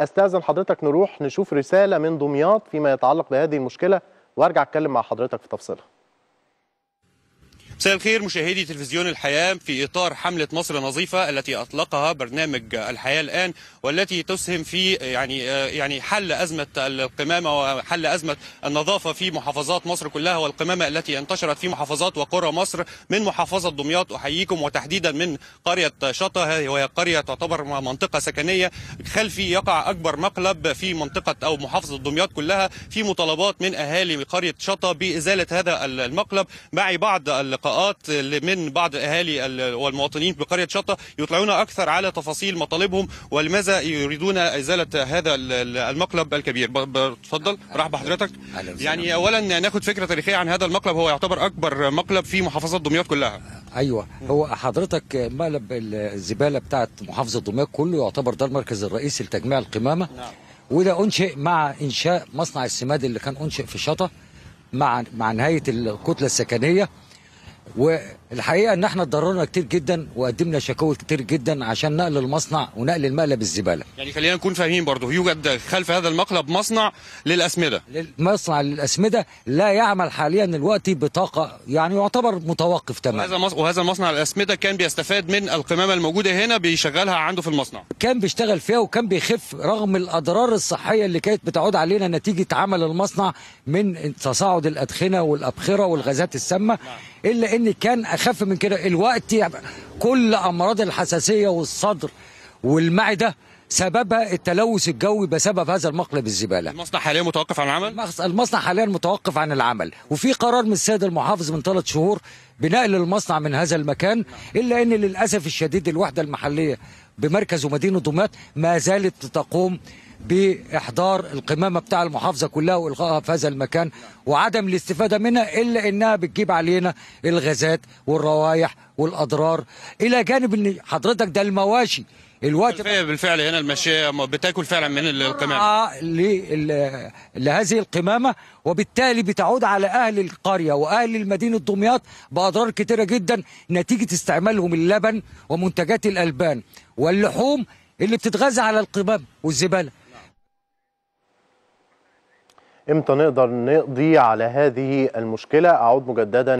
استاذن حضرتك نروح نشوف رساله من دمياط فيما يتعلق بهذه المشكله وارجع اتكلم مع حضرتك في تفصيلها مساء الخير مشاهدي تلفزيون الحياة في إطار حملة مصر نظيفة التي أطلقها برنامج الحياة الآن والتي تسهم في يعني يعني حل أزمة القمامة وحل أزمة النظافة في محافظات مصر كلها والقمامة التي انتشرت في محافظات وقرى مصر من محافظة دمياط أحييكم وتحديدا من قرية شطا وهي قرية تعتبر منطقة سكنية خلفي يقع أكبر مقلب في منطقة أو محافظة دمياط كلها في مطالبات من أهالي قرية شطا بإزالة هذا المقلب معي بعض اللقاء لقاءات من بعض اهالي والمواطنين بقريه شطه يطلعون اكثر على تفاصيل مطالبهم ولماذا يريدون ازاله هذا المقلب الكبير اتفضل راح بحضرتك يعني اولا ناخد فكره تاريخيه عن هذا المقلب هو يعتبر اكبر مقلب في محافظه دمياط كلها ايوه هو حضرتك مقلب الزباله بتاعت محافظه دمياط كله يعتبر ده المركز الرئيسي لتجميع القمامه نعم. وده انشئ مع انشاء مصنع السماد اللي كان انشئ في شطه مع مع نهايه الكتله السكنيه والحقيقه ان احنا اتضررنا كتير جدا وقدمنا شكاوي كتير جدا عشان نقل المصنع ونقل المقلب الزباله. يعني خلينا نكون فاهمين برضه يوجد خلف هذا المقلب مصنع للاسمده. مصنع للاسمده لا يعمل حاليا دلوقتي بطاقه يعني يعتبر متوقف تماما. وهذا مص... وهذا المصنع للاسمده كان بيستفاد من القمامه الموجوده هنا بيشغلها عنده في المصنع. كان بيشتغل فيها وكان بيخف رغم الاضرار الصحيه اللي كانت بتعود علينا نتيجه عمل المصنع من تصاعد الادخنه والابخره والغازات السامه نعم. الا ان لان كان اخف من كده الوقت كل امراض الحساسيه والصدر والمعده سببها التلوث الجوي بسبب هذا المقلب الزباله. المصنع حاليا متوقف عن العمل؟ المصنع حاليا متوقف عن العمل، وفي قرار من السيد المحافظ من ثلاث شهور بنقل المصنع من هذا المكان، الا ان للاسف الشديد الوحده المحليه بمركز ومدينه دمياط ما زالت تقوم باحضار القمامه بتاع المحافظه كلها والغائها في هذا المكان وعدم الاستفاده منها الا انها بتجيب علينا الغازات والروائح والاضرار الى جانب ان حضرتك ده المواشي الوقت بالفعل هنا المشاية بتاكل فعلا من القمامة آه، لهذه القمامة وبالتالي بتعود على أهل القرية وأهل مدينة دمياط بأضرار كتيرة جدا نتيجة استعمالهم اللبن ومنتجات الألبان واللحوم اللي بتتغذى على القمامة والزبالة امتى نقدر نقضي على هذه المشكلة أعود مجددا